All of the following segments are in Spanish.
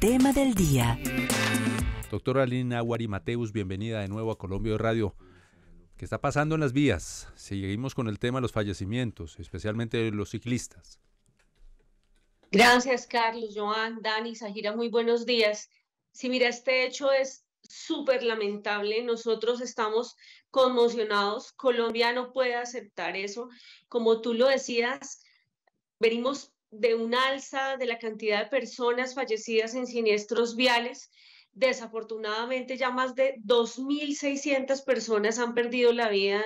tema del día. Doctora Lina Guarimateus, Mateus, bienvenida de nuevo a Colombia Radio. ¿Qué está pasando en las vías? Seguimos con el tema de los fallecimientos, especialmente los ciclistas. Gracias, Carlos, Joan, Dani, Sajira, muy buenos días. sí, mira, este hecho es súper lamentable. Nosotros estamos conmocionados. Colombia no puede aceptar eso. Como tú lo decías, venimos de un alza de la cantidad de personas fallecidas en siniestros viales. Desafortunadamente ya más de 2.600 personas han perdido la vida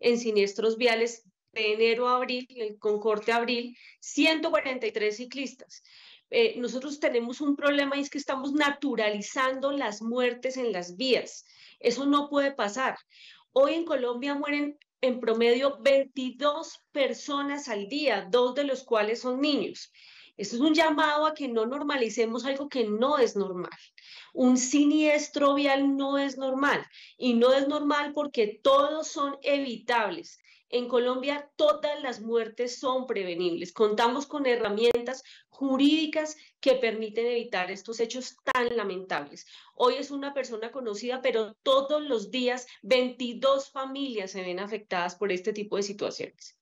en siniestros viales de enero a abril, con corte a abril, 143 ciclistas. Eh, nosotros tenemos un problema y es que estamos naturalizando las muertes en las vías. Eso no puede pasar. Hoy en Colombia mueren en promedio 22 personas al día, dos de los cuales son niños. Esto es un llamado a que no normalicemos algo que no es normal. Un siniestro vial no es normal y no es normal porque todos son evitables. En Colombia todas las muertes son prevenibles. Contamos con herramientas jurídicas que permiten evitar estos hechos tan lamentables. Hoy es una persona conocida, pero todos los días 22 familias se ven afectadas por este tipo de situaciones.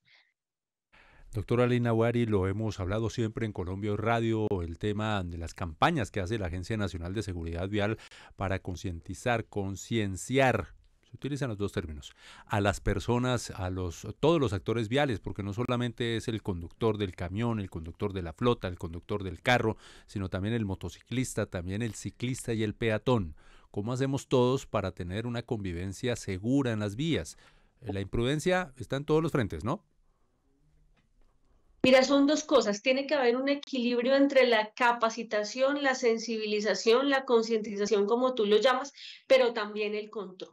Doctora Lina Wari, lo hemos hablado siempre en Colombia Radio, el tema de las campañas que hace la Agencia Nacional de Seguridad Vial para concientizar, concienciar utilizan los dos términos, a las personas, a los, a todos los actores viales, porque no solamente es el conductor del camión, el conductor de la flota, el conductor del carro, sino también el motociclista, también el ciclista y el peatón. ¿Cómo hacemos todos para tener una convivencia segura en las vías? La imprudencia está en todos los frentes, ¿no? Mira, son dos cosas. Tiene que haber un equilibrio entre la capacitación, la sensibilización, la concientización, como tú lo llamas, pero también el control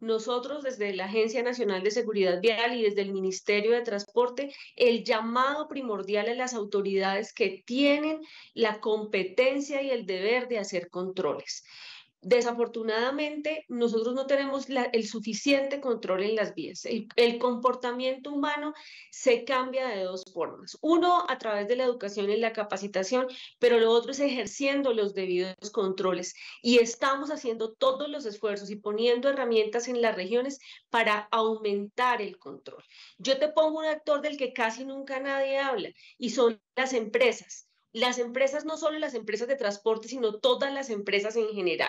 nosotros desde la Agencia Nacional de Seguridad Vial y desde el Ministerio de Transporte, el llamado primordial a las autoridades que tienen la competencia y el deber de hacer controles. Desafortunadamente, nosotros no tenemos el suficiente control en las vías. el, comportamiento humano se cambia de dos formas. Uno, a través de la educación y la capacitación, pero lo otro es ejerciendo los debidos controles. Y estamos haciendo todos los esfuerzos y poniendo herramientas en las regiones para aumentar el control. Yo te pongo un actor del que casi nunca nadie habla y son las empresas las empresas, no solo las empresas de transporte, sino todas las empresas en general.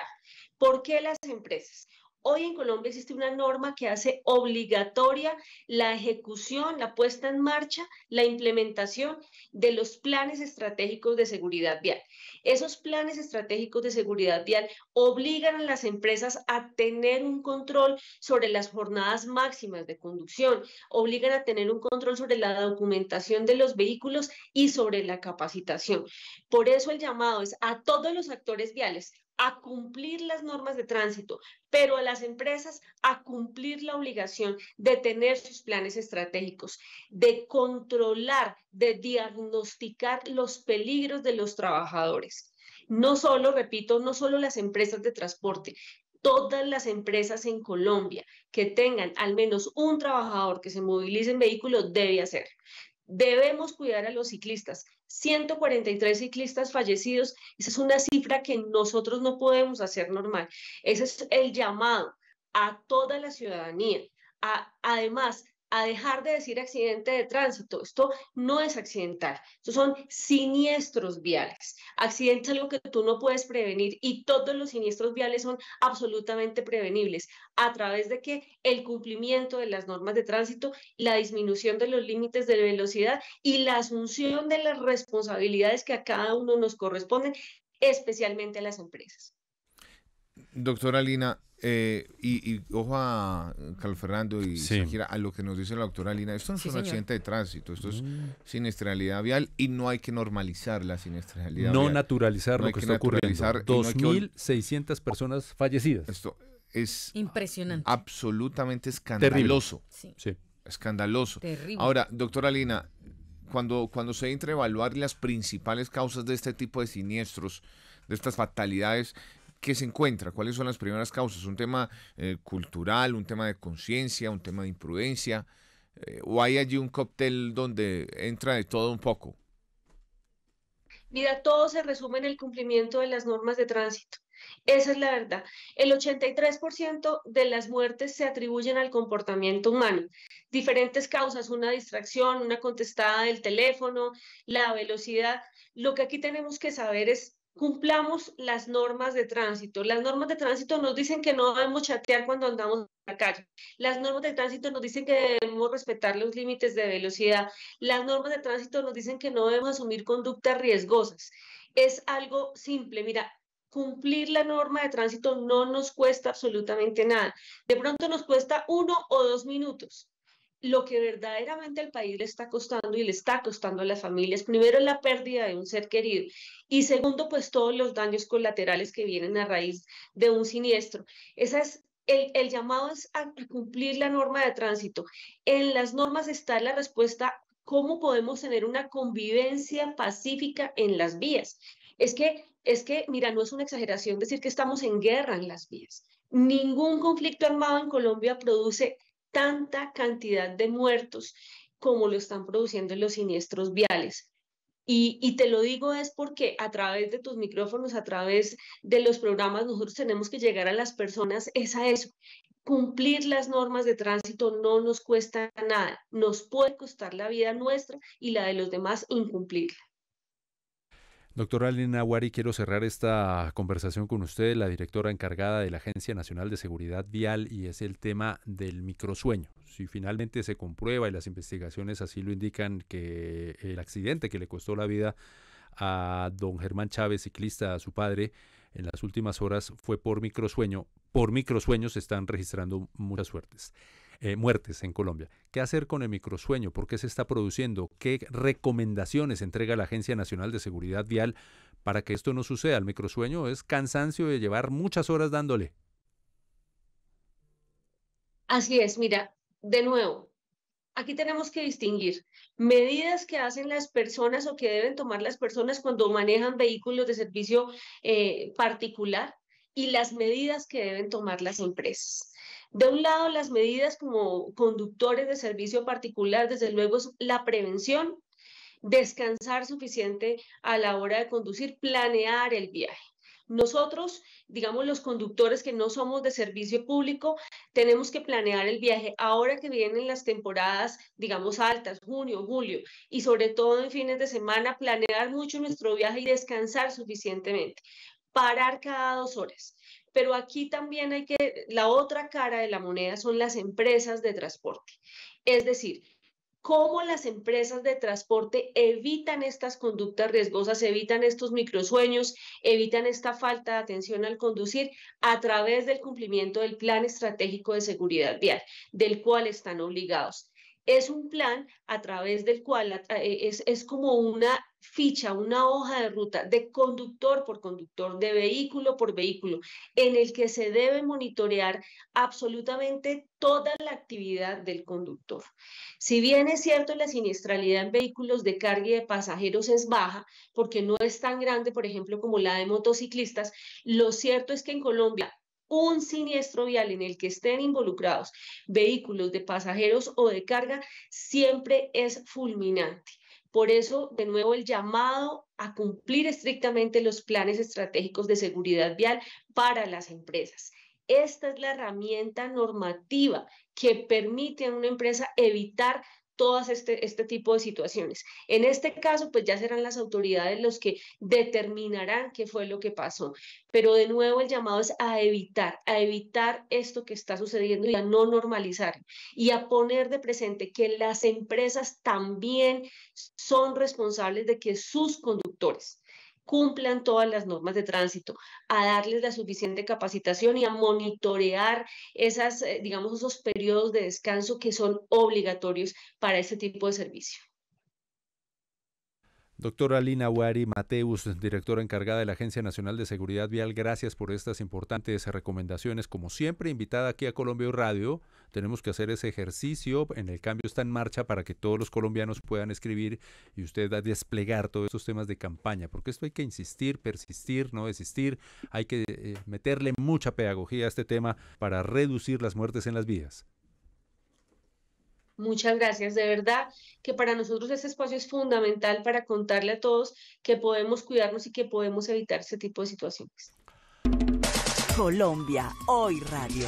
¿Por qué las empresas? Hoy en Colombia existe una norma que hace obligatoria la ejecución, la puesta en marcha, la implementación de los planes estratégicos de seguridad vial. Esos planes estratégicos de seguridad vial obligan a las empresas a tener un control sobre las jornadas máximas de conducción, obligan a tener un control sobre la documentación de los vehículos y sobre la capacitación. Por eso el llamado es a todos los actores viales, a cumplir las normas de tránsito, pero a las empresas a cumplir la obligación de tener sus planes estratégicos, de controlar, de diagnosticar los peligros de los trabajadores. No solo, repito, no solo las empresas de transporte, todas las empresas en Colombia que tengan al menos un trabajador que se movilice en vehículo debe hacer. Debemos cuidar a los ciclistas, 143 ciclistas fallecidos. Esa es una cifra que nosotros no podemos hacer normal. Ese es el llamado a toda la ciudadanía. además, a dejar de decir accidente de tránsito. Esto no es accidental, estos son siniestros viales. Accidente es algo que tú no puedes prevenir y todos los siniestros viales son absolutamente prevenibles a través de que el cumplimiento de las normas de tránsito, la disminución de los límites de velocidad y la asunción de las responsabilidades que a cada uno nos corresponden, especialmente a las empresas. Doctora Lina, eh, y, ojo a Carlos Fernando y a lo que nos dice la doctora Lina, esto no es un accidente de tránsito, esto es mm. siniestralidad vial y no hay que normalizar la siniestralidad no Naturalizar lo que, está ocurriendo. 2.600 personas fallecidas. Esto es impresionante. Absolutamente escandaloso. Escandaloso. Ahora, doctora Lina, cuando, cuando se entre evaluar las principales causas de este tipo de siniestros, de estas fatalidades, ¿qué se encuentra? ¿Cuáles son las primeras causas? ¿Un tema eh, cultural, un tema de conciencia, un tema de imprudencia? Eh, ¿O hay allí un cóctel donde entra de todo un poco? Mira, todo se resume en el cumplimiento de las normas de tránsito. Esa es la verdad. El 83% de las muertes se atribuyen al comportamiento humano. Diferentes causas, una distracción, una contestada del teléfono, la velocidad. Lo que aquí tenemos que saber es cumplamos las normas de tránsito. Las normas de tránsito nos dicen que no debemos chatear cuando andamos en la calle. Las normas de tránsito nos dicen que debemos respetar los límites de velocidad. Las normas de tránsito nos dicen que no debemos asumir conductas riesgosas. Es algo simple. Mira, cumplir la norma de tránsito no nos cuesta absolutamente nada. De pronto nos cuesta uno o dos minutos, lo que verdaderamente al país le está costando y le está costando a las familias, primero la pérdida de un ser querido y segundo, pues todos los daños colaterales que vienen a raíz de un siniestro. Esa es el, llamado es a cumplir la norma de tránsito. En las normas está la respuesta cómo podemos tener una convivencia pacífica en las vías. Es que, es que, mira, no es una exageración decir que estamos en guerra en las vías. Ningún conflicto armado en Colombia produce tanta cantidad de muertos como lo están produciendo los siniestros viales. Y, te lo digo es porque a través de tus micrófonos, a través de los programas, nosotros tenemos que llegar a las personas, es a eso. Cumplir las normas de tránsito no nos cuesta nada, nos puede costar la vida nuestra y la de los demás incumplirla. Doctora Alina Wari, quiero cerrar esta conversación con usted, la directora encargada de la Agencia Nacional de Seguridad Vial, y es el tema del microsueño. Si finalmente se comprueba y las investigaciones así lo indican que el accidente que le costó la vida a don Germán Chávez, ciclista, a su padre, en las últimas horas fue por microsueño. Por microsueños se están registrando muchas suertes. Eh, muertes en Colombia. ¿Qué hacer con el microsueño? ¿Por qué se está produciendo? ¿Qué recomendaciones entrega la Agencia Nacional de Seguridad Vial para que esto no suceda? El microsueño es cansancio de llevar muchas horas dándole. Así es, mira, de nuevo, aquí tenemos que distinguir medidas que hacen las personas o que deben tomar las personas cuando manejan vehículos de servicio eh, particular y las medidas que deben tomar las empresas. De un lado, las medidas como conductores de servicio particular, desde luego es la prevención, descansar suficiente a la hora de conducir, planear el viaje. Nosotros, digamos, los conductores que no somos de servicio público, tenemos que planear el viaje ahora que vienen las temporadas, digamos, altas, junio, julio, y sobre todo en fines de semana, planear mucho nuestro viaje y descansar suficientemente. Parar cada dos horas pero aquí también hay que, la otra cara de la moneda son las empresas de transporte. Es decir, cómo las empresas de transporte evitan estas conductas riesgosas, evitan estos microsueños, evitan esta falta de atención al conducir a través del cumplimiento del Plan Estratégico de Seguridad Vial, del cual están obligados es un plan a través del cual eh, es, como una ficha, una hoja de ruta de conductor por conductor, de vehículo por vehículo, en el que se debe monitorear absolutamente toda la actividad del conductor. Si bien es cierto, la siniestralidad en vehículos de carga y de pasajeros es baja, porque no es tan grande, por ejemplo, como la de motociclistas, lo cierto es que en Colombia un siniestro vial en el que estén involucrados vehículos de pasajeros o de carga siempre es fulminante. Por eso, de nuevo, el llamado a cumplir estrictamente los planes estratégicos de seguridad vial para las empresas. Esta es la herramienta normativa que permite a una empresa evitar todas este, este tipo de situaciones. En este caso, pues ya serán las autoridades los que determinarán qué fue lo que pasó. Pero de nuevo el llamado es a evitar, a evitar esto que está sucediendo y a no normalizar y a poner de presente que las empresas también son responsables de que sus conductores cumplan todas las normas de tránsito, a darles la suficiente capacitación y a monitorear esas, eh, digamos, esos periodos de descanso que son obligatorios para este tipo de servicio. Doctora Lina Wari Mateus, directora encargada de la Agencia Nacional de Seguridad Vial, gracias por estas importantes recomendaciones. Como siempre, invitada aquí a Colombia Radio, tenemos que hacer ese ejercicio. En el cambio está en marcha para que todos los colombianos puedan escribir y usted desplegar todos estos temas de campaña, porque esto hay que insistir, persistir, no desistir. Hay que eh, meterle mucha pedagogía a este tema para reducir las muertes en las vías. Muchas gracias, de verdad que para nosotros este espacio es fundamental para contarle a todos que podemos cuidarnos y que podemos evitar este tipo de situaciones. Colombia, hoy radio.